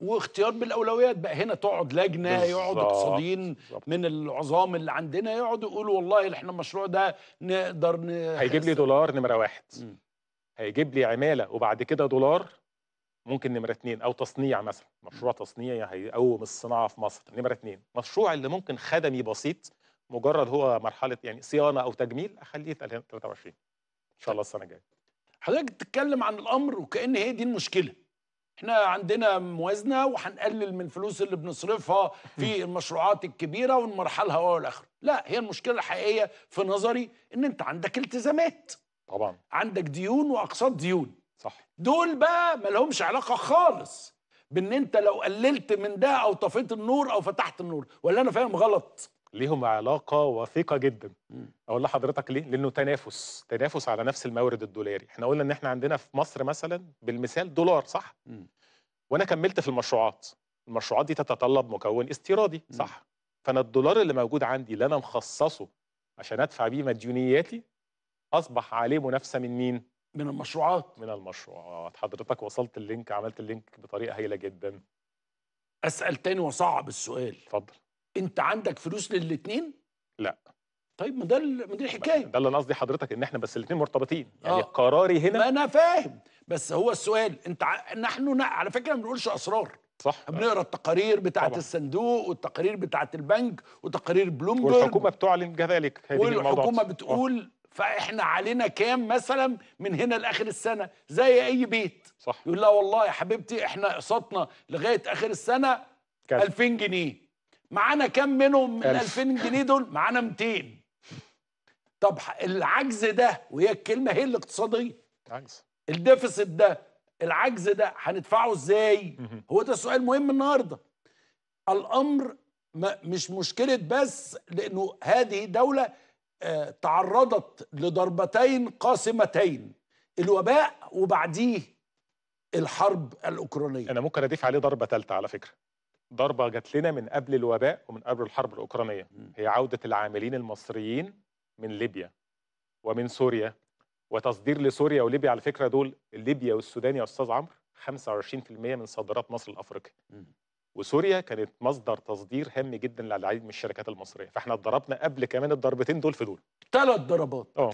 واختيار بالاولويات بقى هنا تقعد لجنه يقعد اقتصاديين من العظام اللي عندنا يقعدوا يقولوا والله احنا المشروع ده نقدر هيجيب لي دولار نمره واحد م. هيجيب لي عماله وبعد كده دولار ممكن نمره اثنين او تصنيع مثلا مشروع تصنيعي هيقوم الصناعه في مصر نمره اثنين مشروع اللي ممكن خدمي بسيط مجرد هو مرحله يعني صيانه او تجميل اخليه 23 ان شاء الله طيب. السنه الجايه حضرتك بتتكلم عن الامر وكان هي دي المشكله احنا عندنا موازنه وهنقلل من الفلوس اللي بنصرفها في المشروعات الكبيره ونمرحلها والاخر لا هي المشكله الحقيقيه في نظري ان انت عندك التزامات طبعا عندك ديون واقساط ديون صح دول بقى ما لهمش علاقه خالص بان انت لو قللت من ده او طفيت النور او فتحت النور ولا انا فاهم غلط ليهم علاقه وثيقه جدا اقول لحضرتك ليه لانه تنافس تنافس على نفس المورد الدولاري احنا قلنا ان احنا عندنا في مصر مثلا بالمثال دولار صح وانا كملت في المشروعات المشروعات دي تتطلب مكون استيرادي صح فانا الدولار اللي موجود عندي اللي انا مخصصه عشان ادفع بيه مديونياتي اصبح عليه منافسه من مين من المشروعات من المشروعات حضرتك وصلت اللينك عملت اللينك بطريقه هايله جدا اسال تاني واصعب السؤال اتفضل انت عندك فلوس للاثنين لا طيب ما ده ما دي الحكايه ده اللي انا قصدي حضرتك ان احنا بس الاثنين مرتبطين يعني آه. قراري هنا ما انا فاهم بس هو السؤال انت ع... نحن ن... على فكره ما بنقولش اسرار صح بنقرا التقارير بتاعه الصندوق والتقارير بتاعه البنك وتقارير بلومبرج والحكومه بتعلن كذلك هذه والحكومه الموضوع. بتقول آه. فاحنا علينا كام مثلا من هنا لاخر السنه زي اي بيت صح يقول لا والله يا حبيبتي احنا اقساطنا لغايه اخر السنه 2000 جنيه معانا كم منهم من 2000 جنيه دول معانا 200 طب العجز ده وهي الكلمه هي الاقتصاديه عجز الديفيسيت ده العجز ده هندفعه ازاي هو ده سؤال مهم النهارده الامر مش مشكله بس لانه هذه دوله آه، تعرضت لضربتين قاسمتين الوباء وبعديه الحرب الاوكرانيه انا ممكن اضيف عليه ضربه ثالثه على فكره ضربه جات لنا من قبل الوباء ومن قبل الحرب الاوكرانيه هي عوده العاملين المصريين من ليبيا ومن سوريا وتصدير لسوريا وليبيا على فكره دول ليبيا والسودان يا استاذ عمرو 25% من صادرات مصر لافريقيا وسوريا كانت مصدر تصدير هام جدا للعديد من الشركات المصريه فاحنا اتضربنا قبل كمان الضربتين دول في دول ثلاث ضربات اه